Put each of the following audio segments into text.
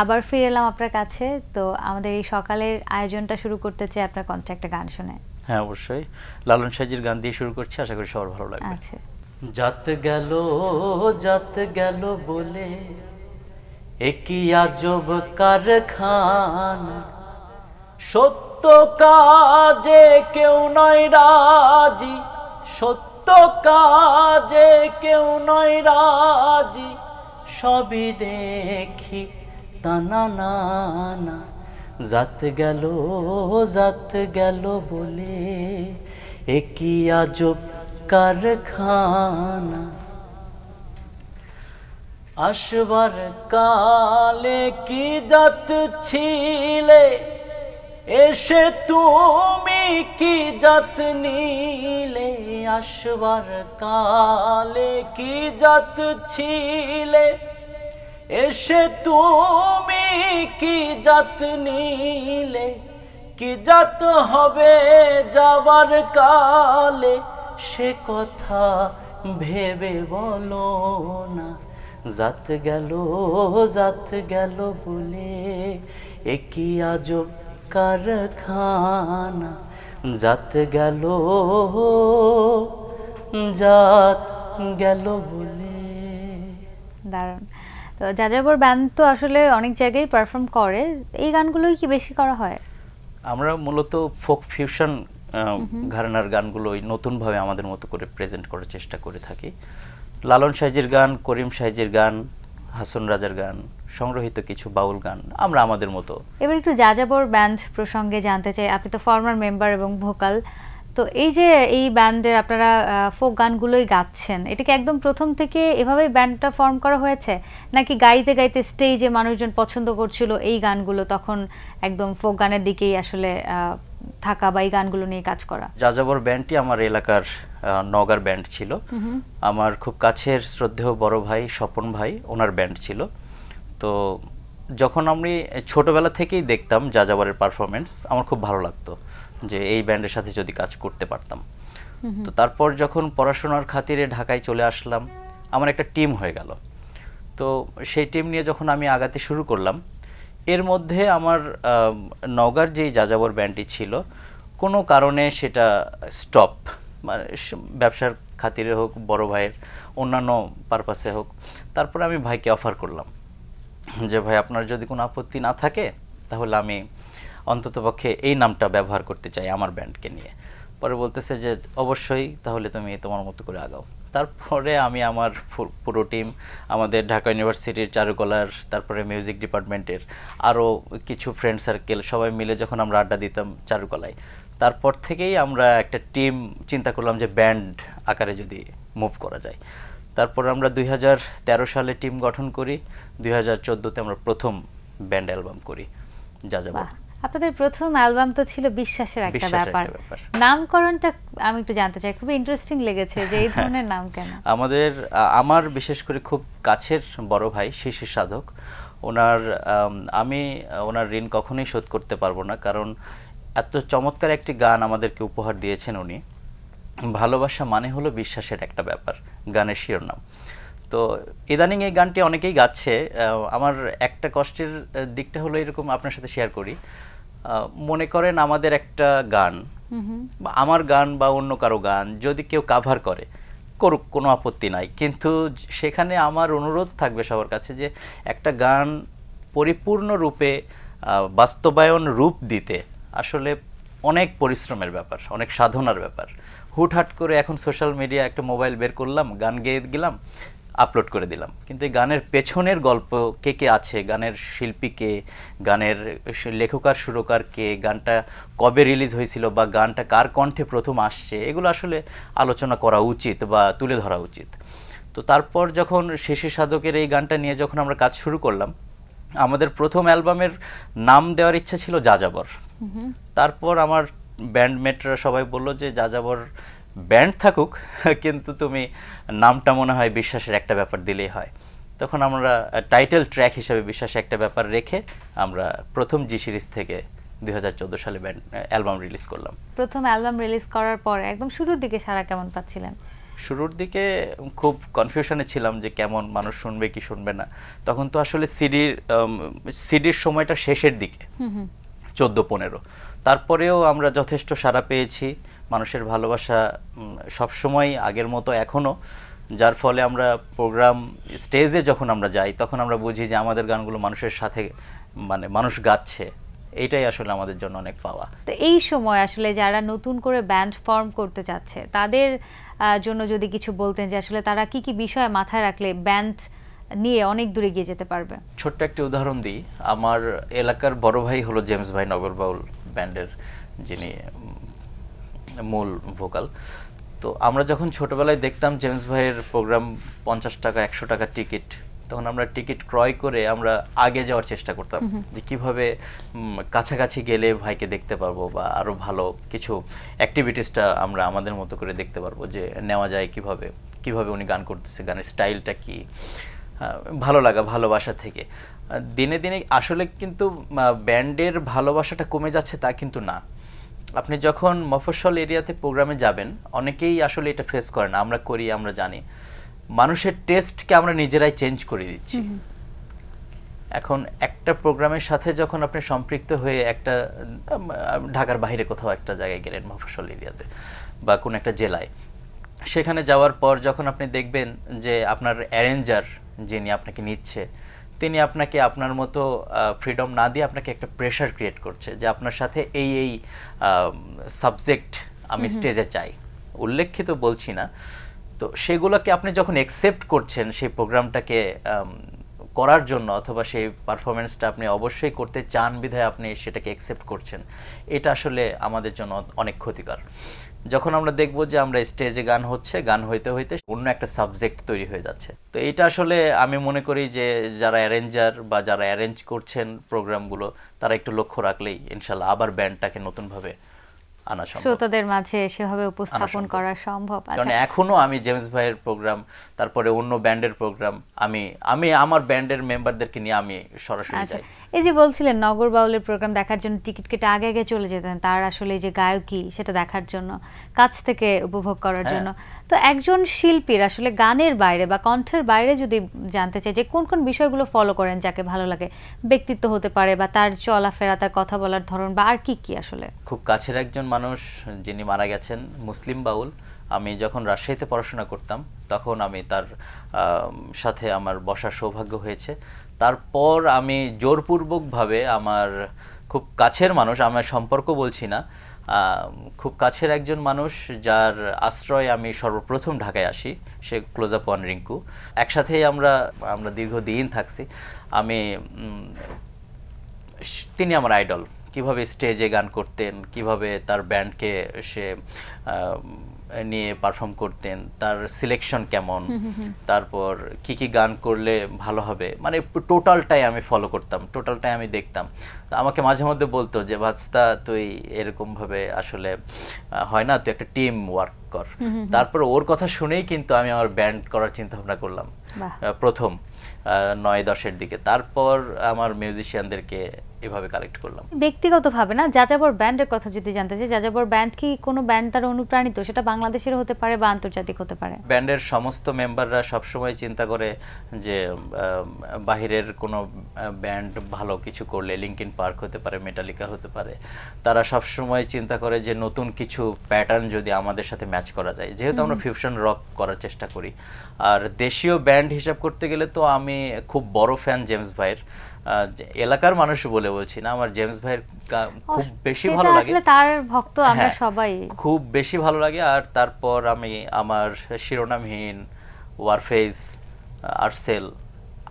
আবার ফিরে এলাম আপনার কাছে তো আমাদের এই সকালের আয়োজনটা শুরু করতে চাই আপনার কণ্ঠে একটা গান শুনে হ্যাঁ অবশ্যই লালন সাজির গান দিয়ে শুরু করছি আশা করি সবার ভালো লাগবে যাত আচ্ছা। গেল যাত গেল বলে একই আজব কারখানা সত্য কাজে কেউ নয় রাজি সত্য কাজে কেউ নয় রাজি সবই দেখি তানা না না জাত গেল জাত গেল বলে একই আজব কারখানা আসবার কালে কি জাত ছিলে এসে তুমি কি জাত নিলে আসবার কালে কি জাত ছিলে এসে তুমি কি জাত নিলে কি জাত হবে যাবার কালে সে কথা ভেবে বলো না জাত গেল জাত গেল বলে একই আজব কারখানা জাত গেল জাত গেল বলে দারুণ তো যাযাবর ব্যান্ড তো আসলে অনেক জায়গায় পারফর্ম করে এই গানগুলোই কি বেশি করা হয় আমরা মূলত ফোক ফিউশন ঘরানার গানগুলোই নতুনভাবে আমাদের মতো করে প্রেজেন্ট করার চেষ্টা করে থাকি লালন সাইজের গান করিম সাইজের গান হাসন রাজার গান সংগ্রহিত কিছু বাউল গান আমরা আমাদের মতো এবার একটু যাযাবর ব্যান্ড প্রসঙ্গে জানতে চাই আপনি তো ফর্মার মেম্বার এবং ভোকাল তো এই যে এই ব্যান্ডের আপনারা ফোক গানগুলোই গাচ্ছেন এটাকে একদম প্রথম থেকে এভাবেই ব্যান্ডটা ফর্ম করা হয়েছে নাকি গাইতে গাইতে স্টেজে মানুষজন পছন্দ করছিল এই গানগুলো তখন একদম ফোক গানের দিকেই আসলে থাকা বা এই গানগুলো নিয়ে কাজ করা যাযাবর ব্যান্ডটি আমার এলাকার নগার ব্যান্ড ছিল আমার খুব কাছের শ্রদ্ধেয় বড় ভাই স্বপন ভাই ওনার ব্যান্ড ছিল তো যখন আমি ছোটবেলা থেকেই দেখতাম যাযাবরের পারফরমেন্স আমার খুব ভালো লাগতো যে এই ব্যান্ডের সাথে যদি কাজ করতে পারতাম তো তারপর যখন পড়াশোনার খাতিরে ঢাকায় চলে আসলাম আমার একটা টিম হয়ে গেল তো সেই টিম নিয়ে যখন আমি আগাতে শুরু করলাম এর মধ্যে আমার নগার যেই যাযাবর ব্যান্ডটি ছিল কোনো কারণে সেটা স্টপ মানে ব্যবসার খাতিরে হোক বড় ভাইয়ের অন্যান্য পারপাসে হোক তারপরে আমি ভাইকে অফার করলাম যে ভাই আপনার যদি কোনো আপত্তি না থাকে তাহলে আমি অন্ততপক্ষে এই নামটা ব্যবহার করতে চাই আমার ব্যান্ডকে নিয়ে পরে বলতেছে যে অবশ্যই তাহলে তুমি তোমার মতো করে আগাও তারপরে আমি আমার পুরো টিম আমাদের ঢাকা ইউনিভার্সিটির চারুকলার তারপরে মিউজিক ডিপার্টমেন্টের আরও কিছু ফ্রেন্ড সার্কেল সবাই মিলে যখন আমরা আড্ডা দিতাম চারুকলায় তারপর থেকেই আমরা একটা টিম চিন্তা করলাম যে ব্যান্ড আকারে যদি মুভ করা যায় তারপর আমরা দুই সালে টিম গঠন করি দুই হাজার আমরা প্রথম ব্যান্ড অ্যালবাম করি যা যাবো আপনাদের প্রথম অ্যালবাম তো ছিল বিশ্বাসের একটা ব্যাপার নামকরণটা আমি একটু জানতে চাই খুব ইন্টারেস্টিং লেগেছে যে এই ধরনের নাম কেন আমাদের আমার বিশেষ করে খুব কাছের বড় ভাই শিশির সাধক ওনার আমি ওনার ঋণ কখনোই শোধ করতে পারবো না কারণ এত চমৎকার একটি গান আমাদেরকে উপহার দিয়েছেন উনি ভালোবাসা মানে হলো বিশ্বাসের একটা ব্যাপার গানের শিরোনাম তো ইদানিং এই গানটি অনেকেই গাচ্ছে আমার একটা কষ্টের দিকটা হলো এরকম আপনার সাথে শেয়ার করি মনে করেন আমাদের একটা গান বা আমার গান বা অন্য কারো গান যদি কেউ কাভার করে করুক কোনো আপত্তি নাই কিন্তু সেখানে আমার অনুরোধ থাকবে সবার কাছে যে একটা গান পরিপূর্ণরূপে বাস্তবায়ন রূপ দিতে আসলে অনেক পরিশ্রমের ব্যাপার অনেক সাধনার ব্যাপার হুটহাট করে এখন সোশ্যাল মিডিয়া একটা মোবাইল বের করলাম গান গেয়ে গেলাম আপলোড করে দিলাম কিন্তু এই গানের পেছনের গল্প কে কে আছে গানের শিল্পী কে গানের লেখকার সুরকার কে গানটা কবে রিলিজ হয়েছিল বা গানটা কার কণ্ঠে প্রথম আসছে এগুলো আসলে আলোচনা করা উচিত বা তুলে ধরা উচিত তো তারপর যখন শেষে সাধকের এই গানটা নিয়ে যখন আমরা কাজ শুরু করলাম আমাদের প্রথম অ্যালবামের নাম দেওয়ার ইচ্ছা ছিল যাযাবর তারপর আমার ব্যান্ডমেটরা সবাই বলল যে যাযাবর ব্যান্ড থাকুক কিন্তু তুমি নামটা মনে হয় বিশ্বাসের একটা ব্যাপার দিলেই হয় তখন আমরা টাইটেল ট্র্যাক হিসেবে বিশ্বাসে একটা ব্যাপার রেখে আমরা প্রথম জি সিরিজ থেকে দুই সালে ব্যান্ড অ্যালবাম রিলিজ করলাম প্রথম অ্যালবাম রিলিজ করার পর একদম শুরুর দিকে সারা কেমন পাচ্ছিলেন শুরুর দিকে খুব কনফিউশনে ছিলাম যে কেমন মানুষ শুনবে কি শুনবে না তখন তো আসলে সিডির সিডির সময়টা শেষের দিকে চোদ্দো পনেরো তারপরেও আমরা যথেষ্ট সাড়া পেয়েছি মানুষের ভালোবাসা সবসময় আগের মতো এখনও যার ফলে আমরা প্রোগ্রাম স্টেজে যখন আমরা যাই তখন আমরা বুঝি যে আমাদের গানগুলো মানুষের সাথে মানে মানুষ গাচ্ছে এইটাই আসলে আমাদের জন্য অনেক পাওয়া তো এই সময় আসলে যারা নতুন করে ব্যান্ড ফর্ম করতে চাচ্ছে তাদের জন্য যদি কিছু বলতেন যে আসলে তারা কি কি বিষয় মাথায় রাখলে ব্যান্ড নিয়ে অনেক দূরে গিয়ে যেতে পারবে ছোট্ট একটি উদাহরণ দিই আমার এলাকার বড় ভাই হলো জেমস ভাই নগরবাউল ব্যান্ডের যিনি মূল ভোকাল তো আমরা যখন ছোটবেলায় দেখতাম জেমস ভাইয়ের প্রোগ্রাম পঞ্চাশ টাকা একশো টাকা টিকিট তখন আমরা টিকিট ক্রয় করে আমরা আগে যাওয়ার চেষ্টা করতাম যে কীভাবে কাছাকাছি গেলে ভাইকে দেখতে পারবো বা আরও ভালো কিছু অ্যাক্টিভিটিসটা আমরা আমাদের মতো করে দেখতে পারবো যে নেওয়া যায় কিভাবে কিভাবে উনি গান করতেছে গানের স্টাইলটা কি ভালো লাগা ভালোবাসা থেকে দিনে দিনে আসলে কিন্তু ব্যান্ডের ভালোবাসাটা কমে যাচ্ছে তা কিন্তু না আপনি যখন মফস্বল এরিয়াতে প্রোগ্রামে যাবেন অনেকেই আসলে এটা ফেস করে না আমরা করি আমরা জানি মানুষের টেস্টকে আমরা নিজেরাই চেঞ্জ করে দিচ্ছি এখন একটা প্রোগ্রামের সাথে যখন আপনি সম্পৃক্ত হয়ে একটা ঢাকার বাইরে কোথাও একটা জায়গায় গেলেন মফস্বল এরিয়াতে বা কোনো একটা জেলায় সেখানে যাওয়ার পর যখন আপনি দেখবেন যে আপনার অ্যারেঞ্জার যিনি আপনাকে নিচ্ছে তিনি আপনাকে আপনার মতো ফ্রিডম না দিয়ে আপনাকে একটা প্রেশার ক্রিয়েট করছে যে আপনার সাথে এই এই সাবজেক্ট আমি স্টেজে চাই উল্লেখিত বলছি না তো সেগুলোকে আপনি যখন অ্যাকসেপ্ট করছেন সেই প্রোগ্রামটাকে করার জন্য অথবা সেই পারফরমেন্সটা আপনি অবশ্যই করতে চান বিধায় আপনি সেটাকে অ্যাকসেপ্ট করছেন এটা আসলে আমাদের জন্য অনেক ক্ষতিকর যখন আমরা দেখব যে আমরা স্টেজে গান হচ্ছে গান হইতে হইতে অন্য একটা সাবজেক্ট তৈরি হয়ে যাচ্ছে তো এটা আসলে আমি মনে করি যে যারা অ্যারেঞ্জার বা যারা অ্যারেঞ্জ করছেন প্রোগ্রামগুলো তারা একটু লক্ষ্য রাখলেই ইনশাল্লাহ আবার ব্যান্ডটাকে নতুনভাবে আনা সম্ভব শ্রোতাদের মাঝে সেভাবে উপস্থাপন করা সম্ভব আচ্ছা। কারণ এখনো আমি জেমস ভাইয়ের প্রোগ্রাম তারপরে অন্য ব্যান্ডের প্রোগ্রাম আমি আমি আমার ব্যান্ডের মেম্বারদেরকে নিয়ে আমি সরাসরি আচ্ছা। যাই এই যে বলছিলেন নগর বাউলের প্রোগ্রাম দেখার জন্য টিকিট কেটে আগে আগে চলে যেতেন তার আসলে যে গায়কী সেটা দেখার জন্য কাছ থেকে উপভোগ করার হ্যাঁ। জন্য তো একজন শিল্পীর আসলে গানের বাইরে বা কণ্ঠের বাইরে যদি জানতে চাই যে কোন কোন বিষয়গুলো ফলো করেন যাকে ভালো লাগে ব্যক্তিত্ব হতে পারে বা তার চলাফেরা তার কথা বলার ধরন বা আর কি কি আসলে খুব কাছের একজন মানুষ যিনি মারা গেছেন মুসলিম বাউল আমি যখন রাজশাহীতে পড়াশোনা করতাম তখন আমি তার সাথে আমার বসার সৌভাগ্য হয়েছে তারপর আমি জোরপূর্বকভাবে আমার খুব কাছের মানুষ আমার সম্পর্ক বলছি না খুব কাছের একজন মানুষ যার আশ্রয় আমি সর্বপ্রথম ঢাকায় আসি সে ক্লোজ আপ ওয়ান রিঙ্কু একসাথেই আমরা আমরা দীর্ঘদিন থাকছি আমি তিনি আমার আইডল কিভাবে স্টেজে গান করতেন কিভাবে তার ব্যান্ডকে সে নিয়ে পারফর্ম করতেন তার সিলেকশন কেমন তারপর কি কি গান করলে ভালো হবে মানে টোটালটাই আমি ফলো করতাম টোটালটাই আমি দেখতাম আমাকে মাঝে মধ্যে বলতো যে ভাজতা তুই এরকমভাবে আসলে হয় না তুই একটা টিম ওয়ার্ক কর তারপর ওর কথা শুনেই কিন্তু আমি আমার ব্যান্ড করার চিন্তা ভাবনা করলাম প্রথম নয় দশের দিকে তারপর আমার মিউজিশিয়ানদেরকে এভাবে কালেক্ট করলাম ব্যক্তিগতভাবে না যাযাবর ব্যান্ডের কথা যদি জানতে চাই যাযাবর ব্যান্ড কি কোনো ব্যান্ড দ্বারা অনুপ্রাণিত সেটা বাংলাদেশের হতে পারে বা আন্তর্জাতিক হতে পারে ব্যান্ডের সমস্ত মেম্বাররা সবসময় চিন্তা করে যে বাহিরের কোনো ব্যান্ড ভালো কিছু করলে লিঙ্কিন পার্ক হতে পারে মেটালিকা হতে পারে তারা সবসময় চিন্তা করে যে নতুন কিছু প্যাটার্ন যদি আমাদের সাথে ম্যাচ করা যায় যেহেতু আমরা ফিউশন রক করার চেষ্টা করি আর দেশীয় ব্যান্ড হিসাব করতে গেলে তো আমি খুব বড় ফ্যান জেমস ভাইয়ের এলাকার মানুষ বলে বলছি না আমার জেমস ভাইয়ের খুব বেশি ভালো লাগে তার ভক্ত আমরা হ্যাঁ, সবাই খুব বেশি ভালো লাগে আর তারপর আমি আমার শিরোনামহীন ওয়ারফেস আর্সেল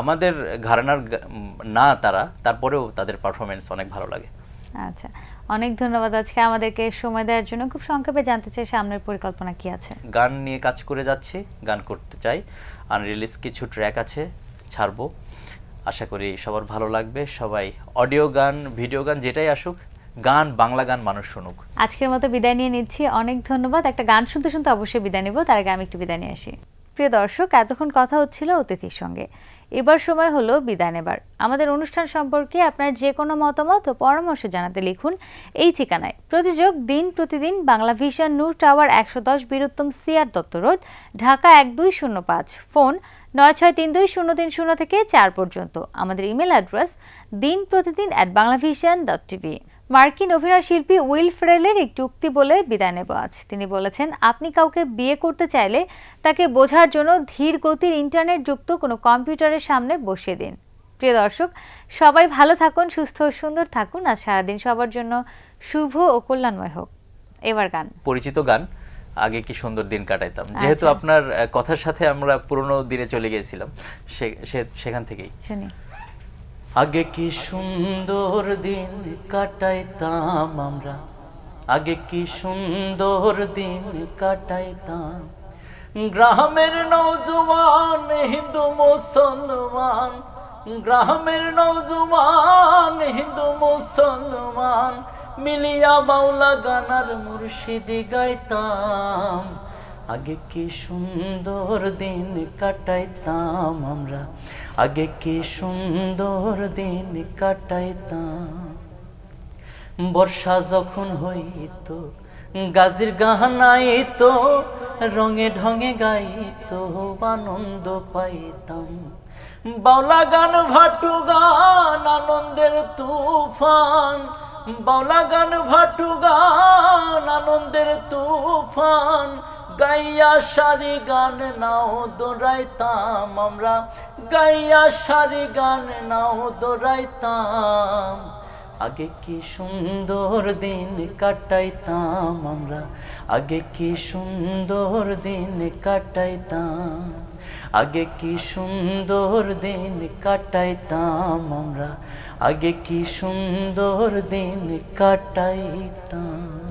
আমাদের ঘরানার না তারা তারপরেও তাদের পারফরমেন্স অনেক ভালো লাগে আচ্ছা অনেক ধন্যবাদ আজকে আমাদেরকে সময় দেওয়ার জন্য খুব সংক্ষেপে জানতে চাই সামনের পরিকল্পনা কি আছে গান নিয়ে কাজ করে যাচ্ছি গান করতে চাই আনরিলিজ কিছু ট্র্যাক আছে ছাড়বো আশা করি সবার ভালো লাগবে সবাই অডিও গান ভিডিও গান যেটাই আসুক গান বাংলা গান মানুষ শুনুক আজকের মতো বিদায় নিয়ে নিচ্ছি অনেক ধন্যবাদ একটা গান শুনতে শুনতে অবশ্যই বিদায় নেব তার আগে আমি একটু বিদায় নিয়ে আসি প্রিয় দর্শক এতক্ষণ কথা হচ্ছিল অতিথির সঙ্গে এবার সময় হলো বিদায় নেবার আমাদের অনুষ্ঠান সম্পর্কে আপনার যে কোনো মতামত ও পরামর্শ জানাতে লিখুন এই ঠিকানায় প্রতিযোগ দিন প্রতিদিন বাংলা ভিশন নূর টাওয়ার একশো দশ বীরত্তম সিআর দত্ত রোড ঢাকা এক দুই শূন্য পাঁচ ফোন নয় ছয় তিন দুই শূন্য তিন শূন্য থেকে চার পর্যন্ত আমাদের ইমেল অ্যাড্রেস দিন প্রতিদিন অ্যাট বাংলাভিশন ডট টিভি মার্কিন অভিনয় শিল্পী উইল ফ্রেলের একটি উক্তি বলে বিদায় নেব আজ তিনি বলেছেন আপনি কাউকে বিয়ে করতে চাইলে তাকে বোঝার জন্য ধীর গতির ইন্টারনেট যুক্ত কোনো কম্পিউটারের সামনে বসিয়ে দিন প্রিয় দর্শক সবাই ভালো থাকুন সুস্থ ও সুন্দর থাকুন আর সারাদিন সবার জন্য শুভ ও কল্যাণময় হোক এবার গান পরিচিত গান আগে কি সুন্দর দিন কাটাইতাম আচ্ছা। যেহেতু আপনার কথার সাথে আমরা পুরনো দিনে চলে গিয়েছিলাম সেখান থেকেই আগে কি সুন্দর দিন কাটাইতাম আমরা আগে কি সুন্দর দিন কাটাইতাম গ্রামের নৌজওয়ান হিন্দু মুসলমান গ্রামের নৌজওয়ান হিন্দু মুসলমান মিলিয়া বাউলা গানার মুর্শিদি গাইতাম আগে কি সুন্দর দিন কাটাইতাম আমরা আগে কি সুন্দর দিন কাটাইতাম বর্ষা যখন হইত গাজির গাহানাইত রঙে ঢঙে গাইত আনন্দ পাইতাম বাউলা গান ভাটু গান আনন্দের তুফান গান ভাটু গান আনন্দের তুফান গাইয়া সারি গান নাও দৌড়াইতাম আমরা গাইয়া সারি গান নাও দৌড়াইতাম আগে কি সুন্দর দিন কাটাইতাম আমরা আগে কি সুন্দর দিন কাটাইতাম আগে কি সুন্দর দিন কাটাইতাম আমরা আগে কি সুন্দর দিন কাটাইতাম